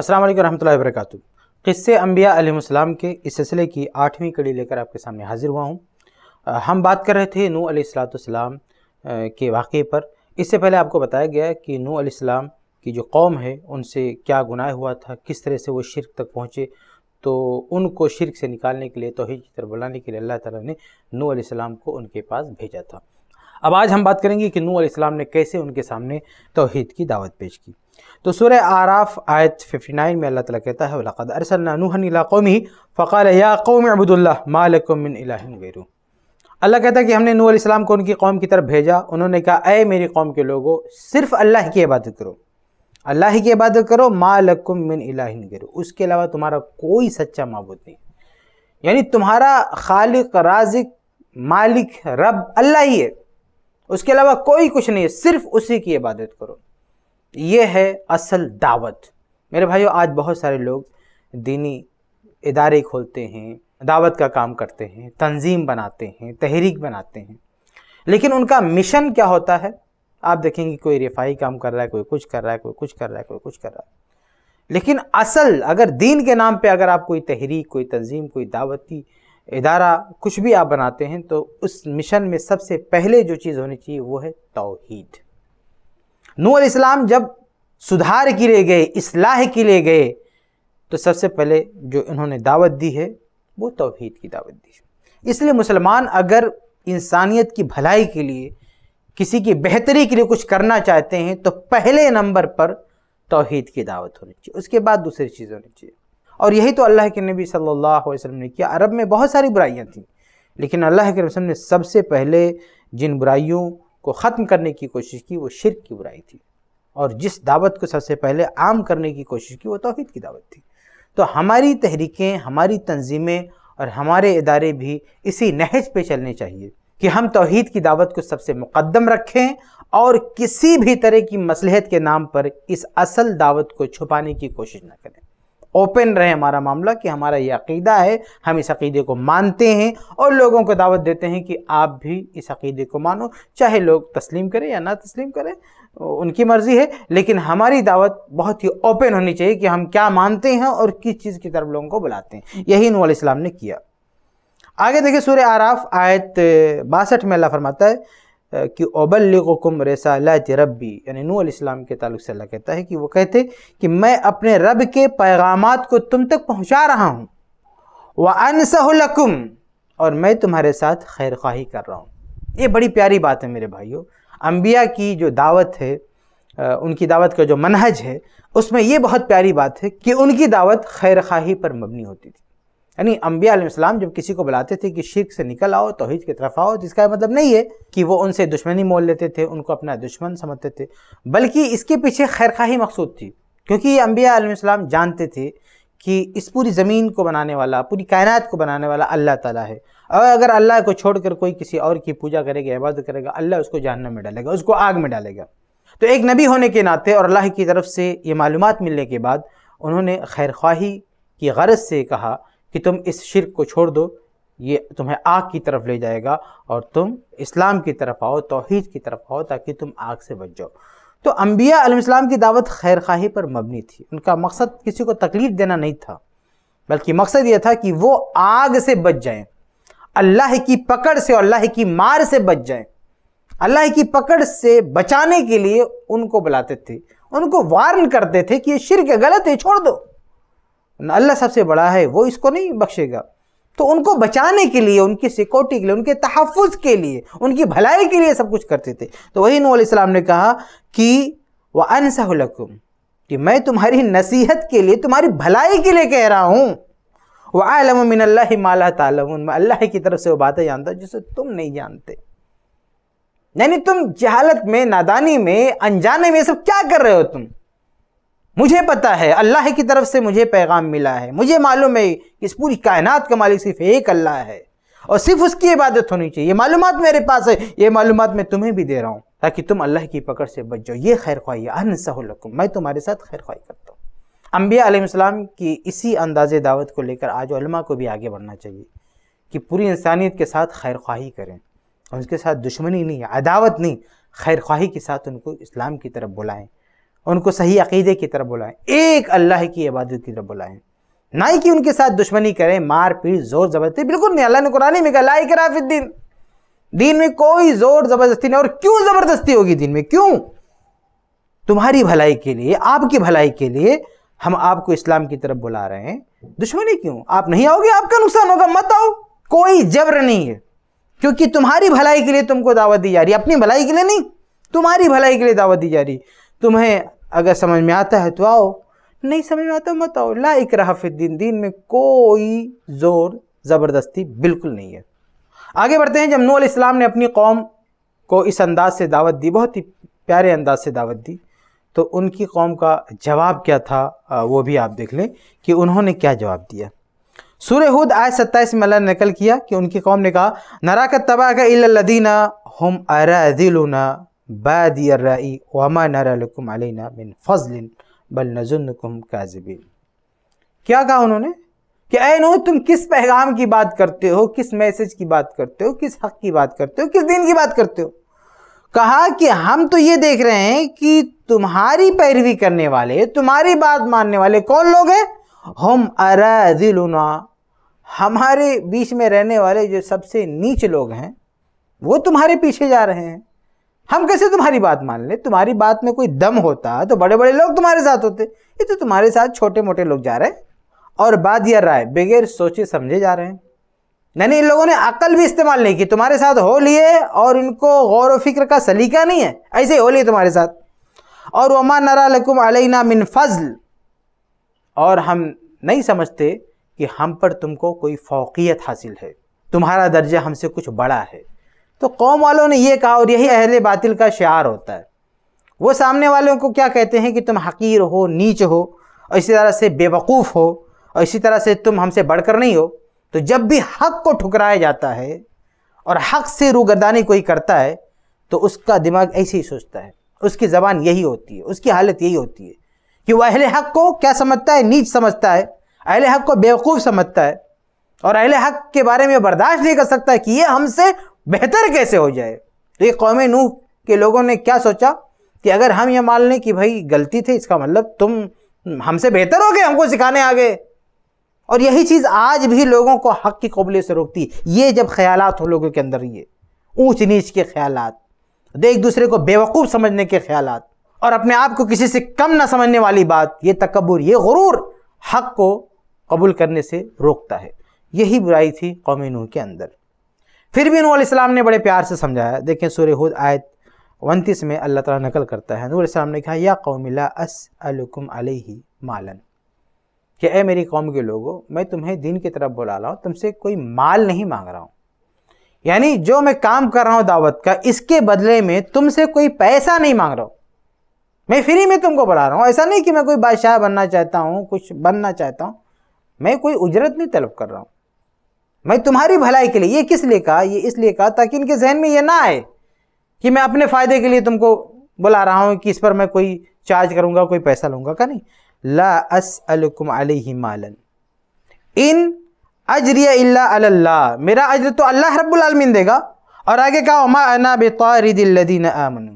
अस्सलाम वालेकुम रहमतुल्लाहि वबरकातुहू किस्से अम्बिया अलैहिस्सलाम के इस सिलसिले की आठवीं कड़ी लेकर आपके सामने हाजिर हुआ हूँ हम बात कर रहे थे नू अलैहिस्सलाम के वाक़े पर इससे पहले आपको बताया गया कि नू अलैहिस्सलाम की जो कौम है उनसे क्या गुनाह हुआ था किस तरह से वो शिरक तक पहुँचे तो उनको शिरक से निकालने के लिए तोहही की तरफ बुलाने के लिए अल्लाह ताला ने नू अलैहिस्सलाम को उनके पास भेजा था अब आज हम बात करेंगे कि नू इस्लाम ने कैसे उनके सामने तोहद की दावत पेश की तो सुर आराफ आयत 59 में अल्लाह ताला कहता है वलक़द अरसलना कौमी फ़क़ाल या कौम अबुदुल्ला मालकुमिन गैरू अल्लाह कहता है कि हमने नूल इस्लाम को उनकी कौम की तरफ भेजा उन्होंने कहा अय मेरी कौम के लोगों सिर्फ अल्लाह की इबादत करो अल्लाह की इबादत करो मालकुम मिन इलाहिन गैरू उसके अलावा तुम्हारा कोई सच्चा मबूद नहीं यानी तुम्हारा खालिक राजिक मालिक रब अल्लाह ही है उसके अलावा कोई कुछ नहीं है सिर्फ उसी की इबादत करो ये है असल दावत मेरे भाइयों आज बहुत सारे लोग दीनी इदारे खोलते हैं दावत का काम करते हैं तंजीम बनाते हैं तहरीक बनाते हैं लेकिन उनका मिशन क्या होता है आप देखेंगे कोई रिफाही काम कर रहा है कोई कुछ कर रहा है कोई कुछ कर रहा है कोई कुछ कर रहा है लेकिन असल अगर दीन के नाम पे अगर आप कोई तहरीक कोई तंजीम कोई दावती इदारा कुछ भी आप बनाते हैं तो उस मिशन में सबसे पहले जो चीज़ होनी चाहिए वो है तोहीद नू इस्लाम जब सुधार के लिए गए इसलाह के लिए गए तो सबसे पहले जो इन्होंने दावत दी है वो तोहीद की दावत दी है इसलिए मुसलमान अगर इंसानियत की भलाई के लिए किसी की बेहतरी के लिए कुछ करना चाहते हैं तो पहले नंबर पर तोहीद की दावत होनी चाहिए उसके बाद दूसरी चीज़ होनी चाहिए और यही तो अल्लाह के नबी सल्लल्लाहु अलैहि वसल्लम ने किया अरब में बहुत सारी बुराइयाँ थीं लेकिन अल्लाह के रसम ने सबसे पहले जिन बुराइयों को ख़त्म करने की कोशिश की वो शिरक की बुराई थी और जिस दावत को सबसे पहले आम करने की कोशिश की वो तोहद की दावत थी तो हमारी तहरीकें हमारी तंजीमें और हमारे इदारे भी इसी नहज पर चलने चाहिए कि हम तोहद की दावत को सबसे मुकदम रखें और किसी भी तरह की मसलहत के नाम पर इस असल दावत को छुपाने की कोशिश न करें ओपन रहे हमारा मामला कि हमारा ये अकीदा है हम इस अकीदे को मानते हैं और लोगों को दावत देते हैं कि आप भी इस अकीदे को मानो चाहे लोग तस्लीम करें या ना तस्लीम करें उनकी मर्ज़ी है लेकिन हमारी दावत बहुत ही ओपन होनी चाहिए कि हम क्या मानते हैं और किस चीज़ की तरफ लोगों को बुलाते हैं यही नू इस्लाम ने किया आगे देखिए सूर्य आराफ आयत बासठ में अल्लाह फरमाता है कि ओबलगुम रसालत रबी यानी नू इस्लाम के तल्ल से अल्लाह कहता है कि वो कहते कि मैं अपने रब के पैगाम को तुम तक पहुँचा रहा हूँ व अनसहलकुम और मैं तुम्हारे साथ खैर खाही कर रहा हूँ ये बड़ी प्यारी बात है मेरे भाइयों अम्बिया की जो दावत है उनकी दावत का जो मनहज है उसमें ये बहुत प्यारी बात है कि उनकी दावत खैर खाही पर मबनी होती थी यानी अम्बिया जब किसी को बुलाते थे कि शिरक से निकल आओ तोहिद की तरफ आओ जिसका मतलब नहीं है कि वो उनसे दुश्मनी मोल लेते थे उनको अपना दुश्मन समझते थे बल्कि इसके पीछे खैरखाही मकसूद थी क्योंकि ये अम्बिया जानते थे कि इस पूरी ज़मीन को बनाने वाला पूरी कायनात को बनाने वाला अल्लाह ताला है और अगर अल्लाह को छोड़कर कोई किसी और की पूजा करेगा इबादत करेगा अल्लाह उसको जानने में डालेगा उसको आग में डालेगा तो एक नबी होने के नाते और अल्लाह की तरफ से ये मालूम मिलने के बाद उन्होंने खैर की गरज से कहा कि तुम इस शिरक को छोड़ दो ये तुम्हें आग की तरफ ले जाएगा और तुम इस्लाम की तरफ आओ तोहहीद की तरफ आओ ताकि तुम आग से बच जाओ तो अम्बिया अलैहिस्सलाम की दावत खैर खाही पर मबनी थी उनका मकसद किसी को तकलीफ देना नहीं था बल्कि मकसद यह था कि वो आग से बच जाएं अल्लाह की पकड़ से और अल्लाह की मार से बच जाएं अल्लाह की पकड़ से बचाने के लिए उनको बुलाते थे उनको वार्न करते थे कि ये शिरक गलत है छोड़ दो अल्लाह सबसे बड़ा है वो इसको नहीं बख्शेगा तो उनको बचाने के लिए उनकी सिक्योरिटी के लिए उनके तहफ़ के लिए उनकी भलाई के लिए सब कुछ करते थे तो वही नू ने कहा कि वह अनसहलकुम कि मैं तुम्हारी नसीहत के लिए तुम्हारी भलाई के लिए कह रहा हूँ वह आलम मिन माला अल्लाह की तरफ से वो बातें जानता जिसे तुम नहीं जानते यानी तुम जहालत में नादानी में अनजाने में सब क्या कर रहे हो तुम मुझे पता है अल्लाह की तरफ से मुझे पैगाम मिला है मुझे मालूम है कि इस पूरी कायनात का मालिक सिर्फ एक अल्लाह है और सिर्फ उसकी इबादत होनी चाहिए ये मालूम मेरे पास है ये मालूम मैं तुम्हें भी दे रहा हूँ ताकि तुम अल्लाह की पकड़ से बच जाओ ये खैर ख्वाही अनसहुलकुम मैं तुम्हारे साथ खैर ख्वाही करता हूँ अम्बिया आलम की इसी अंदाज़ दावत को लेकर आज उलमा को भी आगे बढ़ना चाहिए कि पूरी इंसानियत के साथ खैर ख्वाही करें उनके साथ दुश्मनी नहीं अदावत नहीं खैर ख्वाही के साथ उनको इस्लाम की तरफ बुलाएं उनको सही अकीदे की तरफ बुलाएं एक अल्लाह की इबादत की तरफ बुलाएं ना ही कि उनके साथ दुश्मनी करें मार पीट जोर ज़बरदस्ती बिल्कुल नहीं अल्लाह ने कुरानी में कहा लाई कराफिद्दीन दीन में कोई ज़ोर ज़बरदस्ती नहीं और क्यों ज़बरदस्ती होगी दीन में क्यों तुम्हारी भलाई के लिए आपकी भलाई के लिए हम आपको इस्लाम की तरफ बुला रहे हैं दुश्मनी क्यों आप नहीं आओगे आपका नुकसान होगा मत आओ कोई जबर नहीं है क्योंकि तुम्हारी भलाई के लिए तुमको दावत दी जा रही है अपनी भलाई के लिए नहीं तुम्हारी भलाई के लिए दावत दी जा रही है तुम्हें अगर समझ में आता है तो आओ नहीं समझ में आता मत आओ ला इकरा दिन दीन में कोई ज़ोर ज़बरदस्ती बिल्कुल नहीं है आगे बढ़ते हैं जब नू इस्लाम ने अपनी कौम को इस अंदाज से दावत दी बहुत ही प्यारे अंदाज से दावत दी तो उनकी कौम का जवाब क्या था वो भी आप देख लें कि उन्होंने क्या जवाब दिया सूर्य हुद आय सत्ताईस में अल्लाह ने नकल किया कि उनकी कौम ने कहा नराकत तबाह का इल्लदीना हम दिलुना क्या कहा उन्होंने कि अय नूह तुम किस पैगाम की बात करते हो किस मैसेज की बात करते हो किस हक की बात करते हो किस दिन की बात करते हो कहा कि हम तो ये देख रहे हैं कि तुम्हारी पैरवी करने वाले तुम्हारी बात मानने वाले कौन लोग हैं हम अरा हमारे बीच में रहने वाले जो सबसे नीच लोग हैं वो तुम्हारे पीछे जा रहे हैं हम कैसे तुम्हारी बात मान लें तुम्हारी बात में कोई दम होता तो बड़े बड़े लोग तुम्हारे साथ होते ये तो तुम्हारे साथ छोटे मोटे लोग जा रहे हैं और बाद यह राय बगैर सोचे समझे जा रहे हैं नहीं इन लोगों ने अकल भी इस्तेमाल नहीं की तुम्हारे साथ हो लिए और इनको गौर व फिक्र का सलीका नहीं है ऐसे ही हो लिए तुम्हारे साथ और वमा नरा लकुम अलैना मिन फजल और हम नहीं समझते कि हम पर तुमको कोई फ़ौकियत हासिल है तुम्हारा दर्जा हमसे कुछ बड़ा है तो कौम वालों ने यह कहा और यही अहल बातिल का शार होता है वो सामने वालों को क्या कहते हैं कि तुम हकीर हो नीच हो और इसी तरह से बेवकूफ़ हो और इसी तरह से तुम हमसे बढ़कर नहीं हो तो जब भी हक को ठुकराया जाता है और हक से रूगरदानी कोई करता है तो उसका दिमाग ऐसे ही सोचता है उसकी ज़बान यही होती है उसकी हालत यही होती है कि वह अहले हक को क्या समझता है नीच समझता है अहले हक को बेवकूफ़ समझता है और अहले हक के बारे में बर्दाश्त नहीं कर सकता कि ये हमसे बेहतर कैसे हो जाए तो ये कौम नूह के लोगों ने क्या सोचा कि अगर हम ये मान लें कि भाई गलती थी इसका मतलब तुम हमसे बेहतर हो गए हमको सिखाने आ गए और यही चीज़ आज भी लोगों को हक की कबले से रोकती ये जब ख्यालात हो लोगों के अंदर ये ऊंच नीच के ख्यालात तो एक दूसरे को बेवकूफ़ समझने के ख्यालात और अपने आप को किसी से कम ना समझने वाली बात ये तकबर ये गुरूर हक को कबूल करने से रोकता है यही बुराई थी कौम नूह के अंदर फिर भी नूर इस्लाम ने बड़े प्यार से समझाया देखें सूर्य हुद आयत उनतीस में अल्लाह ताला नकल करता है नूर इस्लाम ने कहा या कौमिला अस अलकुम अलही मालन कि ए मेरी कौम के लोगों मैं तुम्हें दीन की तरफ बुला रहा हूँ तुमसे कोई माल नहीं मांग रहा हूँ यानी जो मैं काम कर रहा हूँ दावत का इसके बदले में तुमसे कोई पैसा नहीं मांग रहा हूँ मैं फ्री में तुमको बुला रहा हूँ ऐसा नहीं कि मैं कोई बादशाह बनना चाहता हूँ कुछ बनना चाहता हूँ मैं कोई उजरत नहीं तलब कर रहा हूँ मैं तुम्हारी भलाई के लिए ये किस लिए कहा ये इसलिए कहा ताकि इनके जहन में ये ना आए कि मैं अपने फ़ायदे के लिए तुमको बुला रहा हूँ कि इस पर मैं कोई चार्ज करूँगा कोई पैसा लूँगा का नहीं ला अस अलकुम मालन इन अजरिया इल्ला अल्लाह मेरा अजर तो अल्लाह रब्बुल देगा और आगे कहा उमा अना बेतारिदिल्लदीन आमन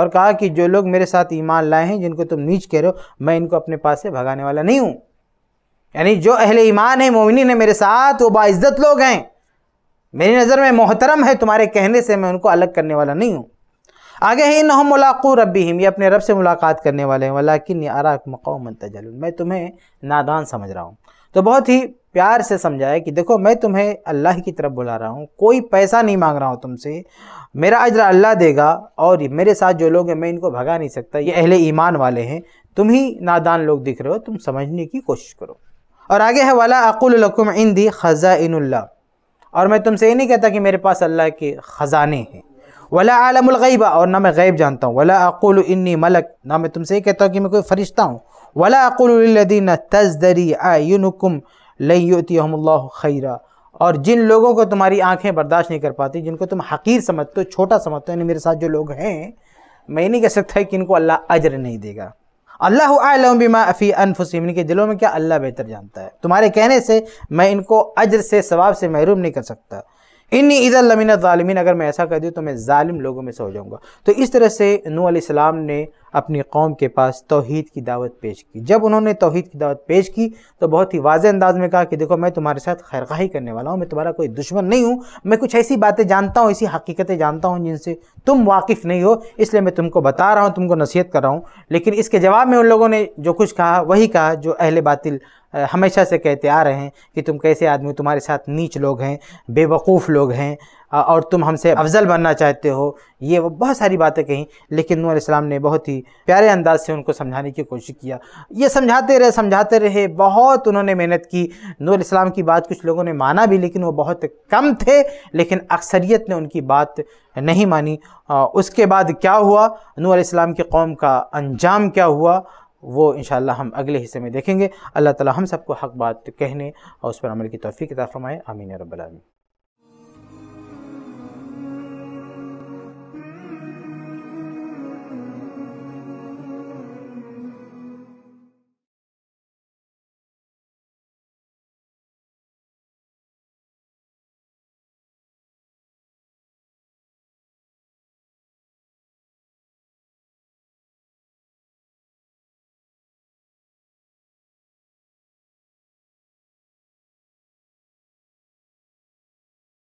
और कहा कि जो लोग मेरे साथ ईमान लाए हैं जिनको तुम नीच कह रहे हो मैं इनको अपने पास से भगाने वाला नहीं हूँ यानी जो अहले ईमान है मोमिन है मेरे साथ वो बाज़्ज़त लोग हैं मेरी नज़र में मोहतरम है तुम्हारे कहने से मैं उनको अलग करने वाला नहीं हूँ आगे ही नहम मुलाक़ू रबी हिम ये अपने रब से मुलाकात करने वाले हैं वलाकिन अराक मकाम तजल मैं तुम्हें नादान समझ रहा हूँ तो बहुत ही प्यार से समझाया कि देखो मैं तुम्हें अल्लाह की तरफ बुला रहा हूँ कोई पैसा नहीं मांग रहा हूँ तुमसे मेरा अजरा अल्लाह देगा और मेरे साथ जो लोग हैं मैं इनको भगा नहीं सकता ये अहले ईमान वाले हैं तुम ही नादान लोग दिख रहे हो तुम समझने की कोशिश करो और आगे है वाला अकुलकुम इंदी ख़ज़ा और मैं तुमसे ये नहीं कहता कि मेरे पास अल्लाह के ख़ज़ाने हैं वला आलमगैबा और ना मैं गैब जानता हूँ वला अकुल इन्नी मलक ना मैं तुमसे ये कहता हूँ कि मैं कोई फरिश्ता हूँ वला अकुलदीन तजदरी आयुनकुम लयुतिहमल्ला खैरा और जिन लोगों को तुम्हारी आँखें बर्दाश्त नहीं कर पाती जिनको तुम हकीर समझते हो छोटा समझते हो यानी मेरे साथ जो लोग हैं मैं नहीं कह सकता कि इनको अल्लाह अजर नहीं देगा अल्लाह आलमा अफ़ी अनफुसिम इनके दिलों में क्या अल्लाह बेहतर जानता है तुम्हारे कहने से मैं इनको अजर से सवाब से महरूम नहीं कर सकता इन इधर लमीन ालमीन अगर मैं ऐसा कर दूँ तो मैं ालिम लोगों में से हो जाऊँगा तो इस तरह से नू आसमाम ने अपनी कौम के पास तोहद की दावत पेश की जब उन्होंने तोहद की दावत पेश की तो बहुत ही वाज अंदाज में कहा कि देखो मैं तुम्हारे साथ खैरखाही करने वाला हूँ मैं तुम्हारा कोई दुश्मन नहीं हूँ मैं कुछ ऐसी बातें जानता हूँ ऐसी हकीकतें जानता हूँ जिनसे तुम वाकिफ़ नहीं हो इसलिए मैं तुमको बता रहा हूँ तुमको नसीहत कर रहा हूँ लेकिन इसके जवाब में उन लोगों ने जो कुछ कहा वही कहा जो अहल बातिल हमेशा से कहते आ रहे हैं कि तुम कैसे आदमी तुम्हारे साथ नीच लोग हैं बेवकूफ़ लोग हैं और तुम हमसे अफजल बनना चाहते हो ये वो बहुत सारी बातें कहीं लेकिन नूर इस्लाम ने बहुत ही प्यारे अंदाज से उनको समझाने की कोशिश किया ये समझाते रहे समझाते रहे बहुत उन्होंने मेहनत की नूर इस्लाम की बात कुछ लोगों ने माना भी लेकिन वो बहुत कम थे लेकिन अक्सरियत ने उनकी बात नहीं मानी उसके बाद क्या हुआ नूर इस्लाम की कौम का अंजाम क्या हुआ वो इन हम अगले हिस्से में देखेंगे अल्लाह ताला हम सबको हक बात कहने और उस पर अमल की तोफ़ी तरफ़ फरमाए अमीन रबालमी